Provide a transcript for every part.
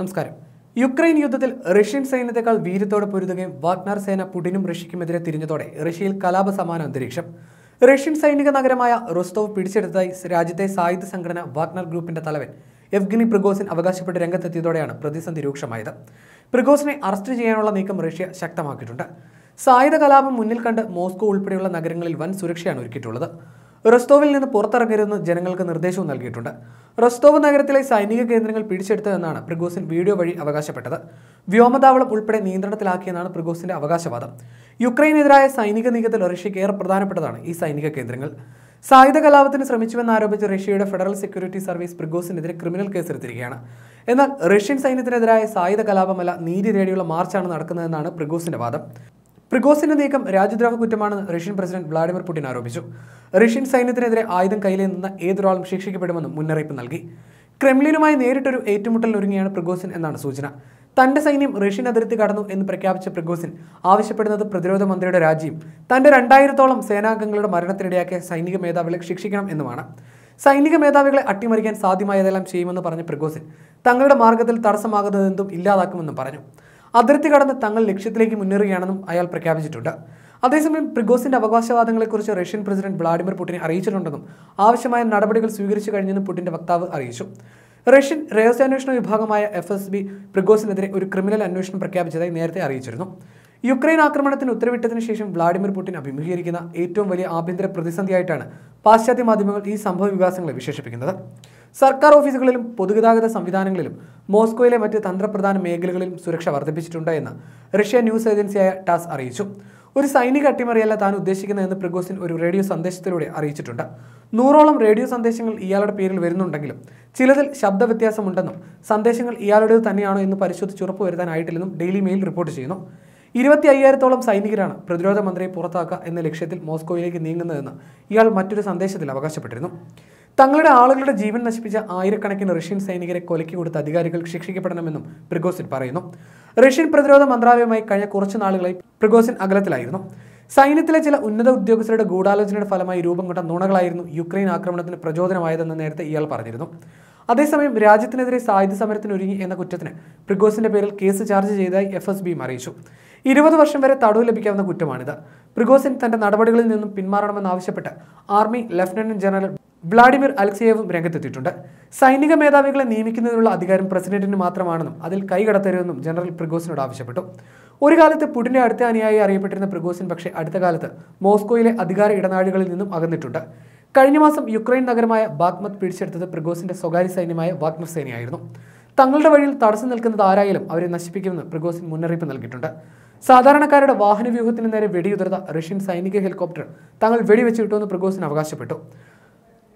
നമസ്കാരം യുക്രൈൻ യുദ്ധത്തിൽ Russian സൈന്യത്തെക്കാൾ വീര്യത്തോടെ പൊരുതുകയും Wagner സേന പുടിനും റഷ്യയ്ക്കുമെതിരെ തിരിഞ്ഞതോടെ റഷ്യയിൽ കലാപ സമാന അന്തരീക്ഷം റഷ്യൻ സൈനിക നഗരമായ റോസ്തോവ് പിടിച്ചെടുത്തതായി രാജ്യത്തെ സായുധ സംഘടന വാഗ്നർ ഗ്രൂപ്പിന്റെ തലവൻ എഫ്ഗിനി പ്രിഗോസിൻ അവകാശപ്പെട്ട് രംഗത്തെത്തിയതോടെയാണ് പ്രതിസന്ധി രൂക്ഷമായത് പ്രിഗോസിനെ അറസ്റ്റ് ചെയ്യാനുള്ള നീക്കം റഷ്യ ശക്തമാക്കിയിട്ടുണ്ട് സായുധ കലാപം മുന്നിൽ കണ്ട് മോസ്കോ ഉൾപ്പെടെയുള്ള നഗരങ്ങളിൽ വൻ സുരക്ഷയാണ് ഒരുക്കിയിട്ടുള്ളത് റസ്തോവിൽ നിന്ന് പുറത്തിറങ്ങരുതെന്ന് ജനങ്ങൾക്ക് നിർദ്ദേശവും നൽകിയിട്ടുണ്ട് റസ്തോവ് നഗരത്തിലെ സൈനിക കേന്ദ്രങ്ങൾ പിടിച്ചെടുത്തതെന്നാണ് പ്രിഗോസിൻ വീഡിയോ വഴി അവകാശപ്പെട്ടത് വ്യോമതാവളം ഉൾപ്പെടെ നിയന്ത്രണത്തിലാക്കിയെന്നാണ് പ്രിഗോസിന്റെ അവകാശവാദം യുക്രൈനെതിരായ സൈനിക നീക്കത്തിൽ റഷ്യയ്ക്ക് ഏറെ പ്രധാനപ്പെട്ടതാണ് ഈ സൈനിക കേന്ദ്രങ്ങൾ സായുധ കലാപത്തിന് ശ്രമിച്ചുവെന്നാരോപിച്ച് റഷ്യയുടെ ഫെഡറൽ സെക്യൂരിറ്റി സർവീസ് പ്രിഗോസിനെതിരെ ക്രിമിനൽ കേസെടുത്തിരിക്കുകയാണ് എന്നാൽ റഷ്യൻ സൈന്യത്തിനെതിരായ സായുധ കലാപമല്ല നീതി തേടിയുള്ള മാർച്ചാണ് നടക്കുന്നതെന്നാണ് പ്രിഗോസിന്റെ വാദം പ്രിഗോസിന്റെ നീക്കം രാജ്യദ്രോഹ കുറ്റമാണെന്ന് റഷ്യൻ പ്രസിഡന്റ് വ്ളാഡിമിർ പുടിൻ ആരോപിച്ചു റഷ്യൻ സൈന്യത്തിനെതിരെ ആയുധം നിന്ന് ഏതൊരാളും ശിക്ഷിക്കപ്പെടുമെന്നും മുന്നറിയിപ്പ് നൽകി ക്രെംലിനുമായി നേരിട്ടൊരു ഏറ്റുമുട്ടലിനൊരുങ്ങിയാണ് പ്രിഗോസിൻ എന്നാണ് സൂചന തന്റെ സൈന്യം റഷ്യൻ അതിർത്തി കടന്നു എന്ന് പ്രഖ്യാപിച്ച പ്രിഗോസിൻ ആവശ്യപ്പെടുന്നത് പ്രതിരോധ മന്ത്രിയുടെ രാജിയും തന്റെ രണ്ടായിരത്തോളം സേനാംഗങ്ങളുടെ മരണത്തിനിടയാക്കിയ സൈനിക മേധാവികളെ ശിക്ഷിക്കണം എന്നുമാണ് സൈനിക മേധാവികളെ അട്ടിമറിക്കാൻ സാധ്യമായതെല്ലാം ചെയ്യുമെന്ന് പറഞ്ഞ പ്രിഗോസിൻ തങ്ങളുടെ മാർഗത്തിൽ തടസ്സമാകുന്നതെന്തും ഇല്ലാതാക്കുമെന്നും പറഞ്ഞു അതിർത്തി കടന്ന് തങ്ങൾ ലക്ഷ്യത്തിലേക്ക് മുന്നേറുകയാണെന്നും അയാൾ പ്രഖ്യാപിച്ചിട്ടുണ്ട് അതേസമയം പ്രിഗോസിന്റെ അവകാശവാദങ്ങളെക്കുറിച്ച് റഷ്യൻ പ്രസിഡന്റ് വ്ളാഡിമിർ പുടിനെ അറിയിച്ചിട്ടുണ്ടെന്നും ആവശ്യമായ നടപടികൾ സ്വീകരിച്ചു കഴിഞ്ഞെന്നും പുടിന്റെ വക്താവ് അറിയിച്ചു റഷ്യൻ രഹസ്യാന്വേഷണ വിഭാഗമായ എഫ് എസ് ബി പ്രിഗോസിനെതിരെ ഒരു ക്രിമിനൽ അന്വേഷണം പ്രഖ്യാപിച്ചതായി നേരത്തെ അറിയിച്ചിരുന്നു യുക്രൈൻ ആക്രമണത്തിന് ഉത്തരവിട്ടതിനു ശേഷം വ്ളാഡിമിർ പുടിൻ അഭിമുഖീകരിക്കുന്ന ഏറ്റവും വലിയ ആഭ്യന്തര പ്രതിസന്ധിയായിട്ടാണ് പാശ്ചാത്യ മാധ്യമങ്ങൾ ഈ സംഭവ വികാസങ്ങളെ വിശേഷിപ്പിക്കുന്നത് സർക്കാർ ഓഫീസുകളിലും പൊതുഗതാഗത സംവിധാനങ്ങളിലും മോസ്കോയിലെ മറ്റ് തന്ത്രപ്രധാന മേഖലകളിലും സുരക്ഷ വർദ്ധിപ്പിച്ചിട്ടുണ്ട് എന്ന് റഷ്യ ന്യൂസ് ഏജൻസിയായ ടാസ് അറിയിച്ചു ഒരു സൈനിക അട്ടിമറിയല്ല താൻ ഉദ്ദേശിക്കുന്നതെന്ന് പ്രഗോസിൻ ഒരു റേഡിയോ സന്ദേശത്തിലൂടെ അറിയിച്ചിട്ടുണ്ട് നൂറോളം റേഡിയോ സന്ദേശങ്ങൾ ഇയാളുടെ പേരിൽ വരുന്നുണ്ടെങ്കിലും ചിലതിൽ ശബ്ദ വ്യത്യാസമുണ്ടെന്നും സന്ദേശങ്ങൾ ഇയാളുടേത് തന്നെയാണോ എന്ന് പരിശോധിച്ച് ഉറപ്പുവരുത്താനായിട്ടില്ലെന്നും ഡെയിലി മെയിൽ റിപ്പോർട്ട് ചെയ്യുന്നു ഇരുപത്തി അയ്യായിരത്തോളം സൈനികരാണ് പ്രതിരോധ മന്ത്രിയെ പുറത്താക്കുക എന്ന ലക്ഷ്യത്തിൽ മോസ്കോയിലേക്ക് നീങ്ങുന്നതെന്ന് ഇയാൾ മറ്റൊരു സന്ദേശത്തിൽ അവകാശപ്പെട്ടിരുന്നു തങ്ങളുടെ ആളുകളുടെ ജീവൻ നശിപ്പിച്ച ആയിരക്കണക്കിന് റഷ്യൻ സൈനികരെ കൊലക്കി കൊടുത്ത അധികാരികൾ ശിക്ഷിക്കപ്പെടണമെന്നും പ്രിഗോസിൻ പറയുന്നു റഷ്യൻ പ്രതിരോധ മന്ത്രാലയവുമായി കഴിഞ്ഞ കുറച്ച് നാളുകളായി പ്രിഗോസിൻ അകലത്തിലായിരുന്നു സൈന്യത്തിലെ ചില ഉന്നത ഉദ്യോഗസ്ഥരുടെ ഗൂഢാലോചനയുടെ ഫലമായി രൂപം കൊണ്ട നുണകളായിരുന്നു യുക്രൈൻ ആക്രമണത്തിന് പ്രചോദനമായതെന്ന് നേരത്തെ ഇയാൾ പറഞ്ഞിരുന്നു അതേസമയം രാജ്യത്തിനെതിരെ സായുധ സമരത്തിന് ഒരുങ്ങി എന്ന കുറ്റത്തിന് പ്രിഗോസിന്റെ പേരിൽ കേസ് ചാർജ് ചെയ്തതായി എഫ് എസ് ബിയും അറിയിച്ചു ഇരുപത് വർഷം വരെ തടവ് ലഭിക്കാവുന്ന കുറ്റമാണിത് പ്രിഗോസിൻ തന്റെ നടപടികളിൽ നിന്നും പിന്മാറണമെന്നാവശ്യപ്പെട്ട് ആർമി ലഫ്റ്റനന്റ് ജനറൽ വ്ളാഡിമിർ അലക്സിയേവും രംഗത്തെത്തിയിട്ടുണ്ട് സൈനിക മേധാവികളെ നിയമിക്കുന്നതിനുള്ള അധികാരം പ്രസിഡന്റിന് മാത്രമാണെന്നും അതിൽ കൈകടത്തരുതെന്നും ജനറൽ പ്രിഗോസിനോട് ആവശ്യപ്പെട്ടു ഒരു കാലത്ത് പുടിന്റെ അടുത്ത അനുയായി അറിയപ്പെട്ടിരുന്ന പ്രിഗോസിൻ പക്ഷേ അടുത്ത കാലത്ത് മോസ്കോയിലെ അധികാര ഇടനാഴികളിൽ നിന്നും അകന്നിട്ടുണ്ട് കഴിഞ്ഞ മാസം യുക്രൈൻ നഗരമായ ബാഗ്മത് പിടിച്ചെടുത്തത് പ്രിഗോസിന്റെ സ്വകാര്യ സൈന്യമായ വാഗ്നർ സേനയായിരുന്നു തങ്ങളുടെ വഴിയിൽ തടസ്സം നിൽക്കുന്നത് ആരായാലും അവരെ നശിപ്പിക്കുമെന്ന് പ്രഗോസിൻ മുന്നറിയിപ്പ് നൽകിയിട്ടുണ്ട് സാധാരണക്കാരുടെ വാഹന വ്യൂഹത്തിന് നേരെ വെടിയുതിർത്ത റഷ്യൻ സൈനിക ഹെലികോപ്റ്റർ തങ്ങൾ വെടിവെച്ചിട്ടുവെന്ന് പ്രഗോസിൻ അവകാശപ്പെട്ടു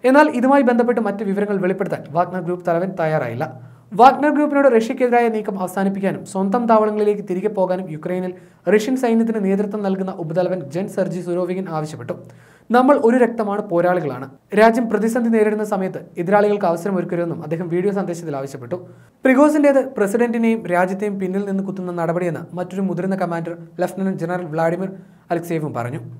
എന്നാൽ ഇതുമായി ബന്ധപ്പെട്ട് മറ്റ് വിവരങ്ങൾ വെളിപ്പെടുത്താൻ വാഗ്നർ ഗ്രൂപ്പ് തലവൻ തയ്യാറായില്ല വാഗ്നർ ഗ്രൂപ്പിനോട് റഷ്യക്കെതിരായ നീക്കം അവസാനിപ്പിക്കാനും സ്വന്തം താവളങ്ങളിലേക്ക് തിരികെ പോകാനും യുക്രൈനിൽ റഷ്യൻ സൈന്യത്തിന് നേതൃത്വം നൽകുന്ന ഉപതലവൻ ജൻ സർജി സുരോവികൻ ആവശ്യപ്പെട്ടു നമ്മൾ ഒരു രക്തമാണ് പോരാളികളാണ് രാജ്യം പ്രതിസന്ധി നേരിടുന്ന സമയത്ത് എതിരാളികൾക്ക് അവസരം ഒരുക്കരുതെന്നും അദ്ദേഹം വീഡിയോ സന്ദേശത്തിൽ ആവശ്യപ്പെട്ടു പ്രിഗോസിൻ്റെത് പ്രസിഡന്റിനെയും രാജ്യത്തെയും പിന്നിൽ നിന്ന് കുത്തുന്ന നടപടിയെന്ന് മറ്റൊരു മുതിർന്ന കമാൻഡർ ലഫ്റ്റനന്റ് ജനറൽ വ്ളാഡിമിർ അലക്സേവും പറഞ്ഞു